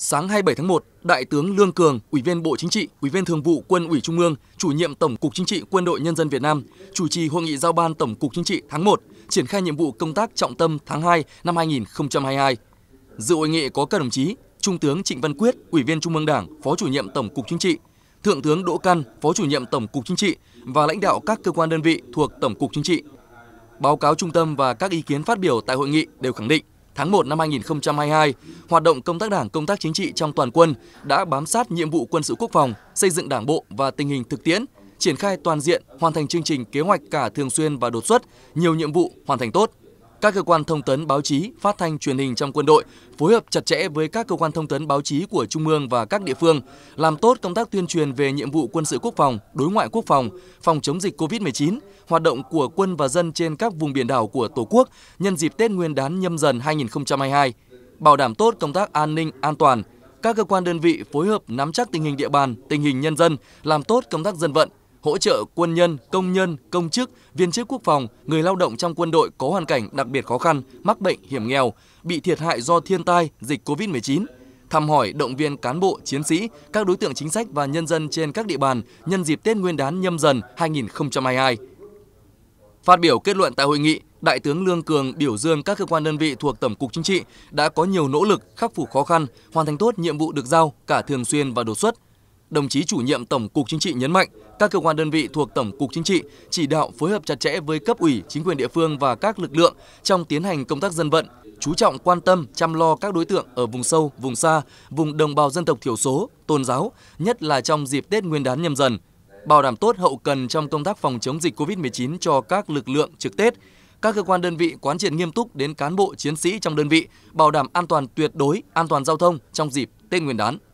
Sáng 27 tháng 1, Đại tướng Lương Cường, Ủy viên Bộ Chính trị, Ủy viên Thường vụ Quân ủy Trung ương, Chủ nhiệm Tổng cục Chính trị Quân đội Nhân dân Việt Nam, chủ trì hội nghị giao ban Tổng cục Chính trị tháng 1, triển khai nhiệm vụ công tác trọng tâm tháng 2 năm 2022. Dự hội nghị có các đồng chí Trung tướng Trịnh Văn Quyết, Ủy viên Trung ương Đảng, Phó Chủ nhiệm Tổng cục Chính trị, Thượng tướng Đỗ Căn, Phó Chủ nhiệm Tổng cục Chính trị và lãnh đạo các cơ quan đơn vị thuộc Tổng cục Chính trị. Báo cáo trung tâm và các ý kiến phát biểu tại hội nghị đều khẳng định tháng 1 năm 2022, hoạt động công tác đảng công tác chính trị trong toàn quân đã bám sát nhiệm vụ quân sự quốc phòng, xây dựng đảng bộ và tình hình thực tiễn, triển khai toàn diện, hoàn thành chương trình kế hoạch cả thường xuyên và đột xuất, nhiều nhiệm vụ hoàn thành tốt các cơ quan thông tấn báo chí, phát thanh truyền hình trong quân đội phối hợp chặt chẽ với các cơ quan thông tấn báo chí của trung ương và các địa phương, làm tốt công tác tuyên truyền về nhiệm vụ quân sự quốc phòng, đối ngoại quốc phòng, phòng chống dịch COVID-19, hoạt động của quân và dân trên các vùng biển đảo của Tổ quốc nhân dịp Tết Nguyên đán nhâm dần 2022, bảo đảm tốt công tác an ninh, an toàn, các cơ quan đơn vị phối hợp nắm chắc tình hình địa bàn, tình hình nhân dân, làm tốt công tác dân vận, hỗ trợ quân nhân, công nhân, công chức, viên chức quốc phòng, người lao động trong quân đội có hoàn cảnh đặc biệt khó khăn, mắc bệnh, hiểm nghèo, bị thiệt hại do thiên tai, dịch COVID-19, thăm hỏi động viên cán bộ, chiến sĩ, các đối tượng chính sách và nhân dân trên các địa bàn nhân dịp Tết Nguyên đán nhâm dần 2022. Phát biểu kết luận tại hội nghị, Đại tướng Lương Cường biểu dương các cơ quan đơn vị thuộc Tổng cục Chính trị đã có nhiều nỗ lực khắc phục khó khăn, hoàn thành tốt nhiệm vụ được giao cả thường xuyên và đột xuất, đồng chí chủ nhiệm Tổng cục Chính trị nhấn mạnh, các cơ quan đơn vị thuộc Tổng cục Chính trị chỉ đạo phối hợp chặt chẽ với cấp ủy, chính quyền địa phương và các lực lượng trong tiến hành công tác dân vận, chú trọng quan tâm chăm lo các đối tượng ở vùng sâu, vùng xa, vùng đồng bào dân tộc thiểu số, tôn giáo, nhất là trong dịp Tết Nguyên đán nhâm dần, bảo đảm tốt hậu cần trong công tác phòng chống dịch COVID-19 cho các lực lượng trực Tết. Các cơ quan đơn vị quán triệt nghiêm túc đến cán bộ chiến sĩ trong đơn vị, bảo đảm an toàn tuyệt đối, an toàn giao thông trong dịp Tết Nguyên đán.